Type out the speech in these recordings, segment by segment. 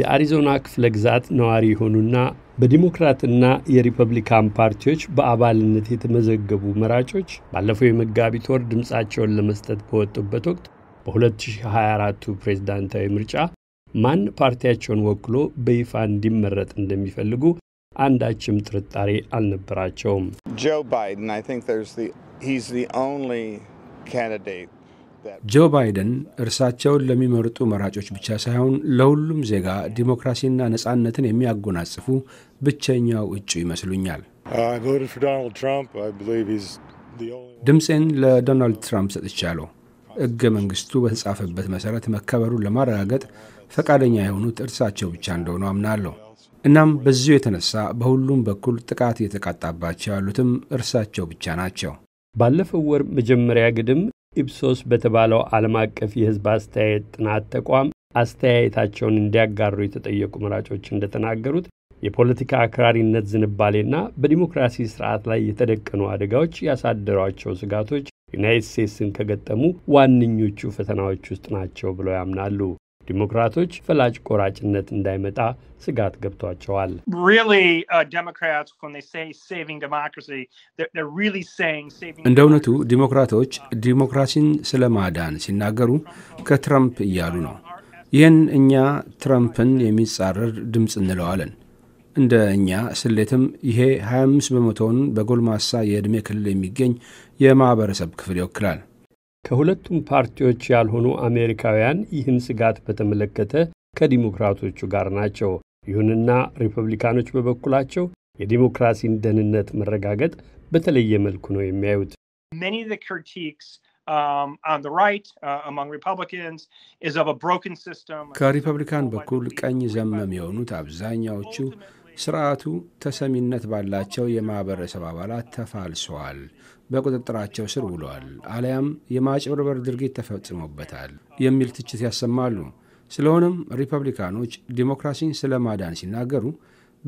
የአሪዞና ክፍለ ግዛት ነዋሪ የሆኑና በዲሞክራትና የሪፐብሊካን ፓርቲዎች በአባልነት የተመዘገቡ መራጮች ባለፈው የመጋቢት ወር ድምፃቸውን ለመስጠት በወጡበት ወቅት በ2024ቱ ፕሬዝዳንታዊ ምርጫ ማን ፓርቲያቸውን ወክሎ በይፋ እንዲመረጥ እንደሚፈልጉ አንዳችም ጥርጣሬ አልነበራቸውም። ጆ ባይደን ጆ ባይደን እርሳቸውን ለሚመርጡ መራጮች ብቻ ሳይሆን ለሁሉም ዜጋ ዲሞክራሲና ነጻነትን የሚያጎናጽፉ ብቸኛው እጩ ይመስሉኛል። uh, ድምፄን ለዶናልድ ትራምፕ ሰጥቻለሁ። ሕገ መንግሥቱ በተጻፈበት መሠረት መከበሩን ለማረጋገጥ ፈቃደኛ የሆኑት እርሳቸው ብቻ እንደሆኑ አምናለሁ። እናም በዚሁ የተነሳ በሁሉም በኩል ጥቃት እየተቃጣባቸው ያሉትም እርሳቸው ብቻ ናቸው። ባለፈው ወር መጀመሪያ ግድም ኢፕሶስ በተባለው ዓለም አቀፍ የሕዝብ አስተያየት ጥናት ተቋም አስተያየታቸውን እንዲያጋሩ የተጠየቁ መራጮች እንደተናገሩት የፖለቲካ አክራሪነት ዝንባሌና በዲሞክራሲ ስርዓት ላይ የተደቀኑ አደጋዎች ያሳደሯቸው ስጋቶች ዩናይት ስቴትስን ከገጠሙ ዋነኞቹ ፈተናዎች ውስጥ ናቸው ብለው ያምናሉ። ዲሞክራቶች ፈላጭ ቆራጭነት እንዳይመጣ ስጋት ገብቷቸዋል። uh, እንደ እውነቱ ዲሞክራቶች ዲሞክራሲን ስለማዳን ሲናገሩ ከትረምፕ እያሉ ነው። ይህን እኛ ትረምፕን የሚጻረር ድምፅ እንለዋለን። እንደ እኛ ስሌትም ይሄ 25 በመቶውን በጎልማሳ የዕድሜ ክልል የሚገኝ የማኅበረሰብ ክፍል ይወክላል። ከሁለቱም ፓርቲዎች ያልሆኑ አሜሪካውያን ይህን ስጋት በተመለከተ ከዲሞክራቶቹ ጋር ናቸው። ይሁንና ሪፐብሊካኖች በበኩላቸው የዲሞክራሲን ደህንነት መረጋገጥ በተለየ መልኩ ነው የሚያዩት። um, uh, ከሪፐብሊካን በኩል ቀኝ ዘመም የሆኑት አብዛኛዎቹ ስርዓቱ ተሰሚነት ባላቸው የማህበረሰብ አባላት ተፋልሰዋል፣ በቁጥጥራቸው ስር ውለዋል፣ አሊያም የማጭበርበር ድርጊት ተፈጽሞበታል የሚል ትችት ያሰማሉ። ስለሆነም ሪፐብሊካኖች ዲሞክራሲን ስለ ማዳን ሲናገሩ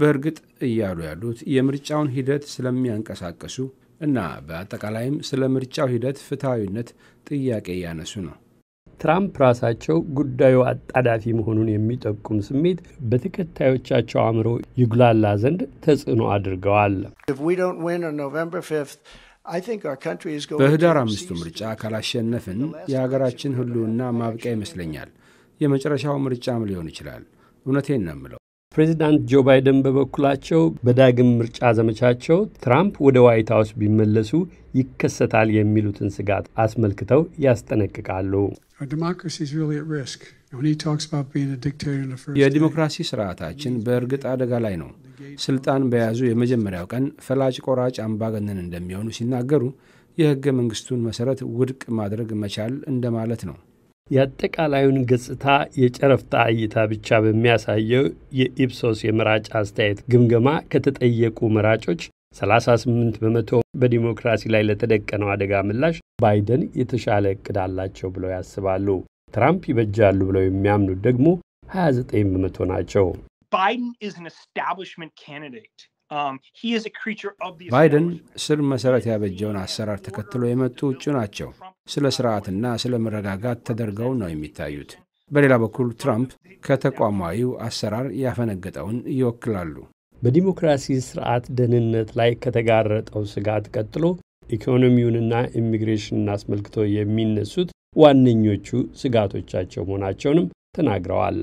በእርግጥ እያሉ ያሉት የምርጫውን ሂደት ስለሚያንቀሳቀሱ እና በአጠቃላይም ስለ ምርጫው ሂደት ፍትሐዊነት ጥያቄ እያነሱ ነው። ትራምፕ ራሳቸው ጉዳዩ አጣዳፊ መሆኑን የሚጠቁም ስሜት በተከታዮቻቸው አእምሮ ይጉላላ ዘንድ ተጽዕኖ አድርገዋል። በህዳር አምስቱ ምርጫ ካላሸነፍን የሀገራችን ህልውና ማብቂያ ይመስለኛል። የመጨረሻው ምርጫም ሊሆን ይችላል። እውነቴን ነው የምለው። ፕሬዚዳንት ጆ ባይደን በበኩላቸው በዳግም ምርጫ ዘመቻቸው ትራምፕ ወደ ዋይት ሀውስ ቢመለሱ ይከሰታል የሚሉትን ስጋት አስመልክተው ያስጠነቅቃሉ። የዲሞክራሲ ስርዓታችን በእርግጥ አደጋ ላይ ነው። ስልጣን በያዙ የመጀመሪያው ቀን ፈላጭ ቆራጭ አምባገነን እንደሚሆኑ ሲናገሩ የህገ መንግስቱን መሰረት ውድቅ ማድረግ መቻል እንደማለት ነው። የአጠቃላዩን ገጽታ የጨረፍታ እይታ ብቻ በሚያሳየው የኢፕሶስ የመራጭ አስተያየት ግምገማ ከተጠየቁ መራጮች 38 በመቶ በዲሞክራሲ ላይ ለተደቀነው አደጋ ምላሽ ባይደን የተሻለ እቅድ አላቸው ብለው ያስባሉ። ትራምፕ ይበጃሉ ብለው የሚያምኑት ደግሞ 29 በመቶ ናቸው። um, ባይደን ስር መሰረት ያበጀውን አሰራር ተከትሎ የመጡ እጩ ናቸው። ስለ ስርዓትና ስለ መረጋጋት ተደርገው ነው የሚታዩት። በሌላ በኩል ትራምፕ ከተቋማዊው አሰራር ያፈነገጠውን ይወክላሉ። በዲሞክራሲ ስርዓት ደህንነት ላይ ከተጋረጠው ስጋት ቀጥሎ ኢኮኖሚውንና ኢሚግሬሽንን አስመልክቶ የሚነሱት ዋነኞቹ ስጋቶቻቸው መሆናቸውንም ተናግረዋል።